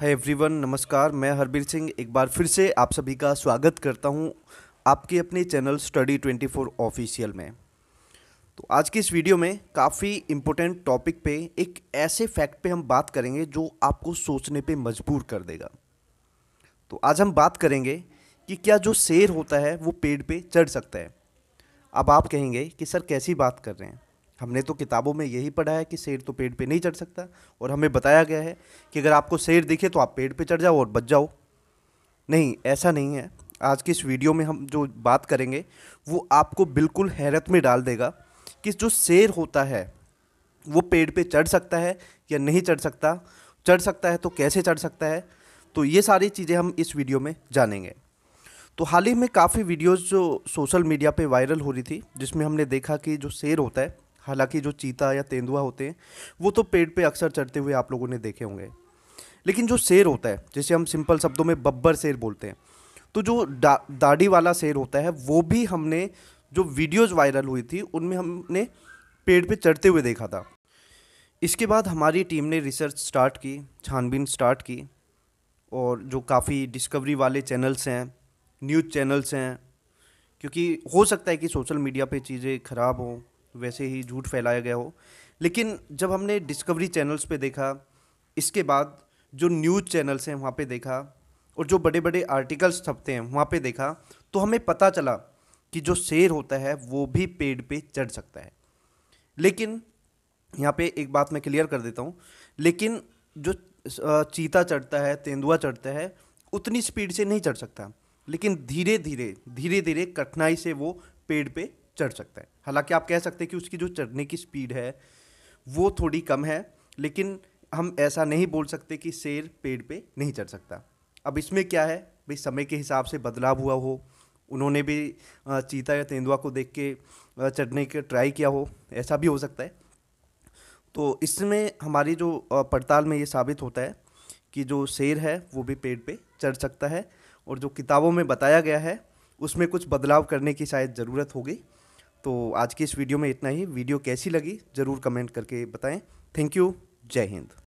hi everyone नमस्कार मैं हरबीर सिंह एक बार फिर से आप सभी का स्वागत करता हूं आपके अपने चैनल स्टडी 24 ऑफिशियल में तो आज की इस वीडियो में काफ़ी इम्पोर्टेंट टॉपिक पे एक ऐसे फैक्ट पे हम बात करेंगे जो आपको सोचने पे मजबूर कर देगा तो आज हम बात करेंगे कि क्या जो शेर होता है वो पेड़ पे चढ़ सकता है अब आप कहेंगे कि सर कैसी बात कर रहे हैं हमने तो किताबों में यही पढ़ा है कि शेर तो पेड़ पे नहीं चढ़ सकता और हमें बताया गया है कि अगर आपको शेर दिखे तो आप पेड़ पे चढ़ जाओ और बच जाओ नहीं ऐसा नहीं है आज की इस वीडियो में हम जो बात करेंगे वो आपको बिल्कुल हैरत में डाल देगा कि जो शेर होता है वो पेड़ पे चढ़ सकता है या नहीं चढ़ सकता चढ़ सकता है तो कैसे चढ़ सकता है तो ये सारी चीज़ें हम इस वीडियो में जानेंगे तो हाल ही में काफ़ी वीडियोस जो सोशल मीडिया पे वायरल हो रही थी जिसमें हमने देखा कि जो शेर होता है हालांकि जो चीता या तेंदुआ होते हैं वो तो पेड़ पे अक्सर चढ़ते हुए आप लोगों ने देखे होंगे लेकिन जो शेर होता है जैसे हम सिंपल शब्दों में बब्बर शेर बोलते हैं तो जो दा, दाढ़ी वाला शेर होता है वो भी हमने जो वीडियोज़ वायरल हुई थी उनमें हमने पेड़ पे चढ़ते हुए देखा था इसके बाद हमारी टीम ने रिसर्च स्टार्ट की छानबीन स्टार्ट की और जो काफ़ी डिस्कवरी वाले चैनल्स हैं न्यूज़ चैनल्स हैं क्योंकि हो सकता है कि सोशल मीडिया पे चीज़ें ख़राब हों वैसे ही झूठ फैलाया गया हो लेकिन जब हमने डिस्कवरी चैनल्स पे देखा इसके बाद जो न्यूज़ चैनल्स हैं वहाँ पे देखा और जो बड़े बड़े आर्टिकल्स छपते हैं वहाँ पे देखा तो हमें पता चला कि जो शेर होता है वो भी पेड़ पे चढ़ सकता है लेकिन यहाँ पे एक बात मैं क्लियर कर देता हूँ लेकिन जो चीता चढ़ता है तेंदुआ चढ़ता है उतनी स्पीड से नहीं चढ़ सकता लेकिन धीरे धीरे धीरे धीरे कठिनाई से वो पेड़ पे चढ़ सकता है हालांकि आप कह सकते हैं कि उसकी जो चढ़ने की स्पीड है वो थोड़ी कम है लेकिन हम ऐसा नहीं बोल सकते कि शेर पेड़ पे नहीं चढ़ सकता अब इसमें क्या है भाई समय के हिसाब से बदलाव हुआ हो उन्होंने भी चीता या तेंदुआ को देख के चढ़ने के ट्राई किया हो ऐसा भी हो सकता है तो इसमें हमारी जो पड़ताल में ये साबित होता है कि जो शेर है वो भी पेड़ पे चढ़ सकता है और जो किताबों में बताया गया है उसमें कुछ बदलाव करने की शायद ज़रूरत होगी तो आज की इस वीडियो में इतना ही वीडियो कैसी लगी ज़रूर कमेंट करके बताएं थैंक यू जय हिंद